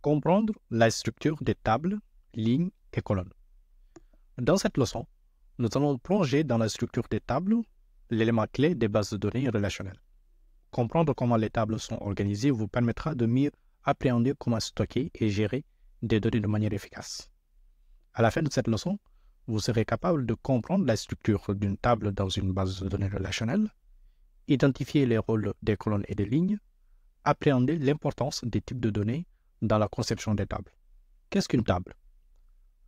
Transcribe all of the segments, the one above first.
comprendre la structure des tables, lignes et colonnes. Dans cette leçon, nous allons plonger dans la structure des tables, l'élément clé des bases de données relationnelles. Comprendre comment les tables sont organisées vous permettra de mieux appréhender comment stocker et gérer des données de manière efficace. À la fin de cette leçon, vous serez capable de comprendre la structure d'une table dans une base de données relationnelle, identifier les rôles des colonnes et des lignes, appréhender l'importance des types de données dans la conception des tables. Qu'est-ce qu'une table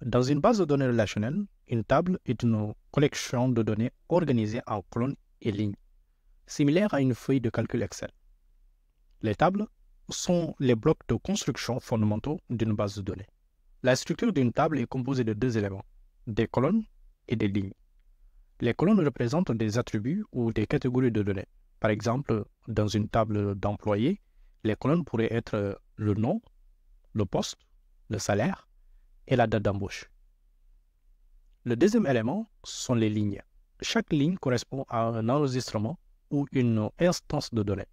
Dans une base de données relationnelle, une table est une collection de données organisées en colonnes et lignes, similaire à une feuille de calcul Excel. Les tables sont les blocs de construction fondamentaux d'une base de données. La structure d'une table est composée de deux éléments, des colonnes et des lignes. Les colonnes représentent des attributs ou des catégories de données. Par exemple, dans une table d'employés, les colonnes pourraient être le nom, le poste, le salaire et la date d'embauche. Le deuxième élément sont les lignes. Chaque ligne correspond à un enregistrement ou une instance de données.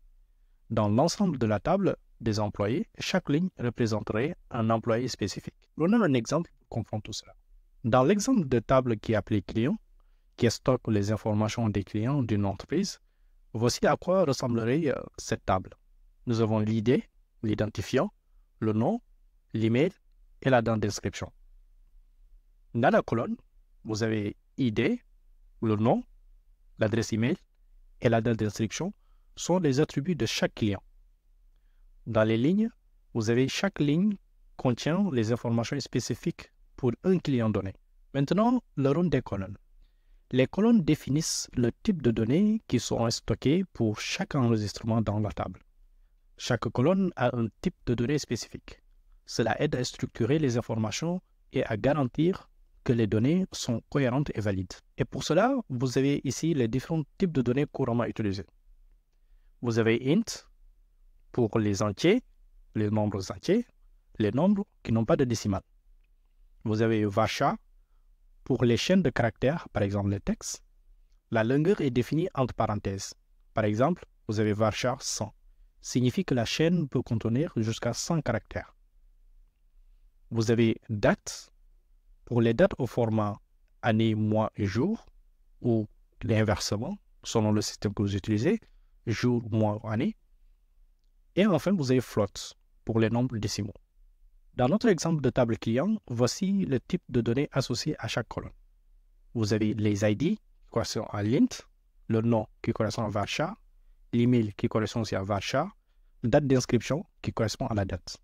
Dans l'ensemble de la table des employés, chaque ligne représenterait un employé spécifique. Prenons un exemple pour comprendre tout cela. Dans l'exemple de table qui est appelée client, qui stocke les informations des clients d'une entreprise, voici à quoi ressemblerait euh, cette table. Nous avons l'idée, l'identifiant, le nom, l'email et la date d'inscription. Dans la colonne, vous avez ID, le nom, l'adresse email et la date d'inscription sont les attributs de chaque client. Dans les lignes, vous avez chaque ligne contient les informations spécifiques pour un client donné. Maintenant, le rôle des colonnes. Les colonnes définissent le type de données qui seront stockées pour chaque enregistrement dans la table. Chaque colonne a un type de données spécifique. Cela aide à structurer les informations et à garantir que les données sont cohérentes et valides. Et pour cela, vous avez ici les différents types de données couramment utilisées. Vous avez int pour les entiers, les nombres entiers, les nombres qui n'ont pas de décimales. Vous avez vacha pour les chaînes de caractères, par exemple les textes. La longueur est définie entre parenthèses. Par exemple, vous avez vacha 100. Signifie que la chaîne peut contenir jusqu'à 100 caractères vous avez date pour les dates au format année, mois et jour, ou l'inversement, selon le système que vous utilisez, jour, mois, année. Et enfin, vous avez float pour les nombres décimaux. Dans notre exemple de table client, voici le type de données associées à chaque colonne. Vous avez les ID qui correspondent à lint, le nom qui correspond à VARCHAR, l'email qui correspond aussi à la date d'inscription qui correspond à la date.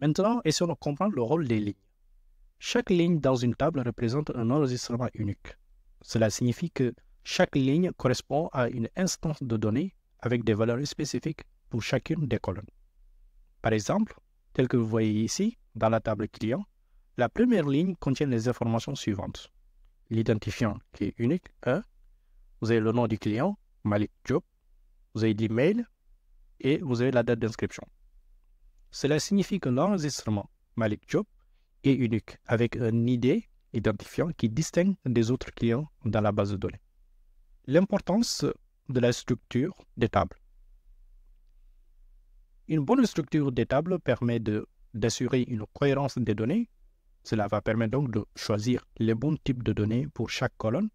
Maintenant, essayons de comprendre le rôle des lignes. Chaque ligne dans une table représente un enregistrement unique. Cela signifie que chaque ligne correspond à une instance de données avec des valeurs spécifiques pour chacune des colonnes. Par exemple, tel que vous voyez ici, dans la table client, la première ligne contient les informations suivantes. L'identifiant qui est unique, 1. Vous avez le nom du client, Malik Job. Vous avez l'email et vous avez la date d'inscription. Cela signifie que l'enregistrement Malik Job est unique, avec une idée identifiant qui distingue des autres clients dans la base de données. L'importance de la structure des tables. Une bonne structure des tables permet d'assurer une cohérence des données. Cela va permettre donc de choisir les bons types de données pour chaque colonne.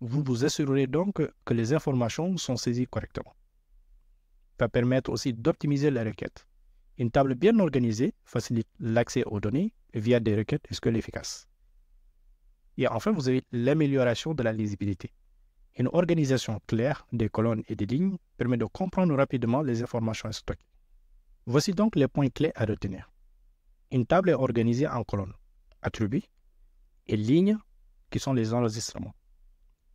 Vous vous assurerez donc que les informations sont saisies correctement. Cela va permettre aussi d'optimiser la requête. Une table bien organisée facilite l'accès aux données via des requêtes SQL efficaces. Et enfin, vous avez l'amélioration de la lisibilité. Une organisation claire des colonnes et des lignes permet de comprendre rapidement les informations stockées. Voici donc les points clés à retenir. Une table est organisée en colonnes, attributs et lignes qui sont les enregistrements.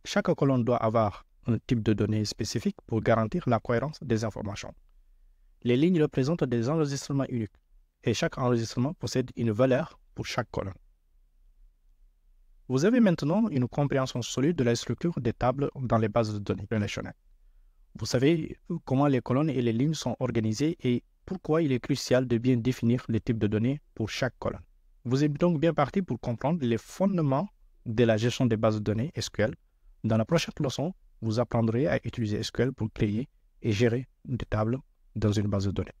Chaque colonne doit avoir un type de données spécifique pour garantir la cohérence des informations. Les lignes représentent des enregistrements uniques et chaque enregistrement possède une valeur pour chaque colonne. Vous avez maintenant une compréhension solide de la structure des tables dans les bases de données relationnelles. Vous savez comment les colonnes et les lignes sont organisées et pourquoi il est crucial de bien définir les types de données pour chaque colonne. Vous êtes donc bien parti pour comprendre les fondements de la gestion des bases de données SQL. Dans la prochaine leçon, vous apprendrez à utiliser SQL pour créer et gérer des tables Deus e no